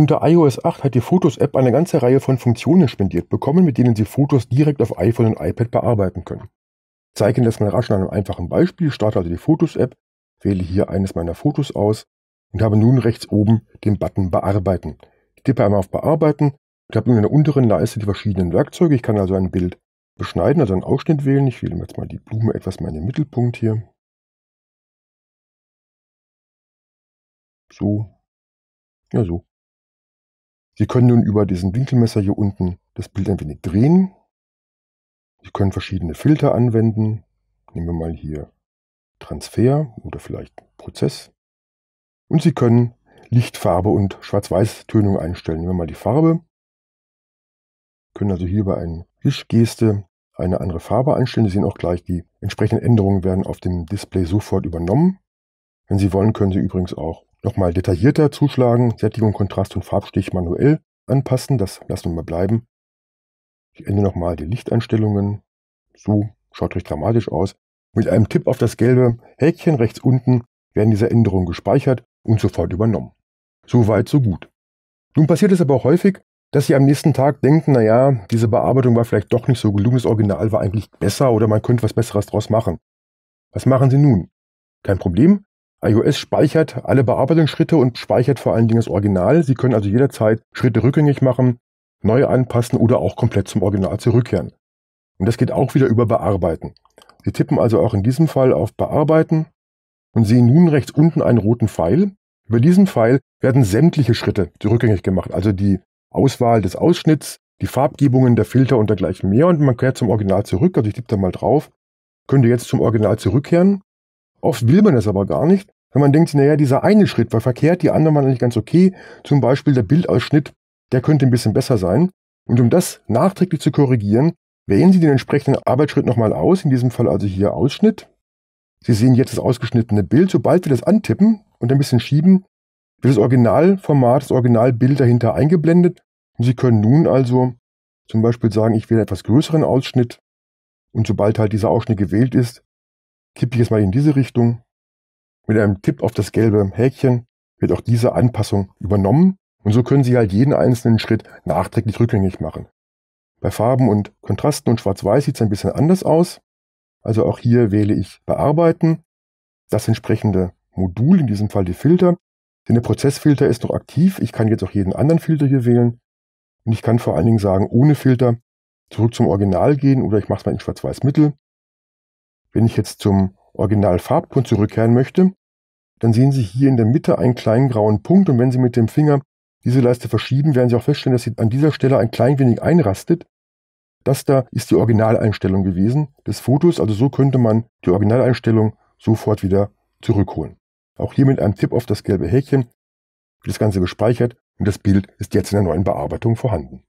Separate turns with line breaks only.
Unter iOS 8 hat die Fotos-App eine ganze Reihe von Funktionen spendiert bekommen, mit denen Sie Fotos direkt auf iPhone und iPad bearbeiten können. Ich zeige Ihnen das mal rasch an einem einfachen Beispiel, starte also die Fotos-App, wähle hier eines meiner Fotos aus und habe nun rechts oben den Button Bearbeiten. Ich tippe einmal auf Bearbeiten und habe in der unteren Leiste die verschiedenen Werkzeuge. Ich kann also ein Bild beschneiden, also einen Ausschnitt wählen. Ich wähle jetzt mal die Blume etwas mehr in den Mittelpunkt hier. So. Ja, so. Sie können nun über diesen Winkelmesser hier unten das Bild ein wenig drehen. Sie können verschiedene Filter anwenden. Nehmen wir mal hier Transfer oder vielleicht Prozess. Und Sie können Lichtfarbe und Schwarz-Weiß-Tönung einstellen. Nehmen wir mal die Farbe. Sie können also hier bei einer Wischgeste eine andere Farbe einstellen. Sie sehen auch gleich, die entsprechenden Änderungen werden auf dem Display sofort übernommen. Wenn Sie wollen, können Sie übrigens auch nochmal detaillierter zuschlagen, Sättigung, Kontrast und Farbstich manuell anpassen, das lassen wir mal bleiben. Ich ändere nochmal die Lichteinstellungen. So, schaut recht dramatisch aus. Mit einem Tipp auf das gelbe Häkchen rechts unten werden diese Änderungen gespeichert und sofort übernommen. So weit, so gut. Nun passiert es aber auch häufig, dass Sie am nächsten Tag denken, naja, diese Bearbeitung war vielleicht doch nicht so gelungen, das Original war eigentlich besser oder man könnte was Besseres draus machen. Was machen Sie nun? Kein Problem, iOS speichert alle Bearbeitungsschritte und speichert vor allen Dingen das Original. Sie können also jederzeit Schritte rückgängig machen, neu anpassen oder auch komplett zum Original zurückkehren. Und das geht auch wieder über Bearbeiten. Sie tippen also auch in diesem Fall auf Bearbeiten und sehen nun rechts unten einen roten Pfeil. Über diesen Pfeil werden sämtliche Schritte zurückgängig gemacht, also die Auswahl des Ausschnitts, die Farbgebungen der Filter und dergleichen mehr. Und man kehrt zum Original zurück, also ich tippe da mal drauf, könnte jetzt zum Original zurückkehren Oft will man das aber gar nicht, wenn man denkt, naja, dieser eine Schritt war verkehrt, die anderen waren eigentlich ganz okay, zum Beispiel der Bildausschnitt, der könnte ein bisschen besser sein. Und um das nachträglich zu korrigieren, wählen Sie den entsprechenden Arbeitsschritt nochmal aus, in diesem Fall also hier Ausschnitt. Sie sehen jetzt das ausgeschnittene Bild. Sobald wir das antippen und ein bisschen schieben, wird das Originalformat, das Originalbild dahinter eingeblendet. Und Sie können nun also zum Beispiel sagen, ich wähle einen etwas größeren Ausschnitt. Und sobald halt dieser Ausschnitt gewählt ist, Tippe ich jetzt mal in diese Richtung. Mit einem Tipp auf das gelbe Häkchen wird auch diese Anpassung übernommen und so können Sie halt jeden einzelnen Schritt nachträglich rückgängig machen. Bei Farben und Kontrasten und Schwarz-Weiß sieht es ein bisschen anders aus. Also auch hier wähle ich Bearbeiten, das entsprechende Modul, in diesem Fall die Filter. Denn der Prozessfilter ist noch aktiv. Ich kann jetzt auch jeden anderen Filter hier wählen. Und ich kann vor allen Dingen sagen, ohne Filter zurück zum Original gehen oder ich mache es mal in Schwarz-Weiß-Mittel. Wenn ich jetzt zum Originalfarbton zurückkehren möchte, dann sehen Sie hier in der Mitte einen kleinen grauen Punkt und wenn Sie mit dem Finger diese Leiste verschieben, werden Sie auch feststellen, dass sie an dieser Stelle ein klein wenig einrastet. Das da ist die Originaleinstellung gewesen des Fotos, also so könnte man die Originaleinstellung sofort wieder zurückholen. Auch hier mit einem Tipp auf das gelbe Häkchen wird das Ganze gespeichert und das Bild ist jetzt in der neuen Bearbeitung vorhanden.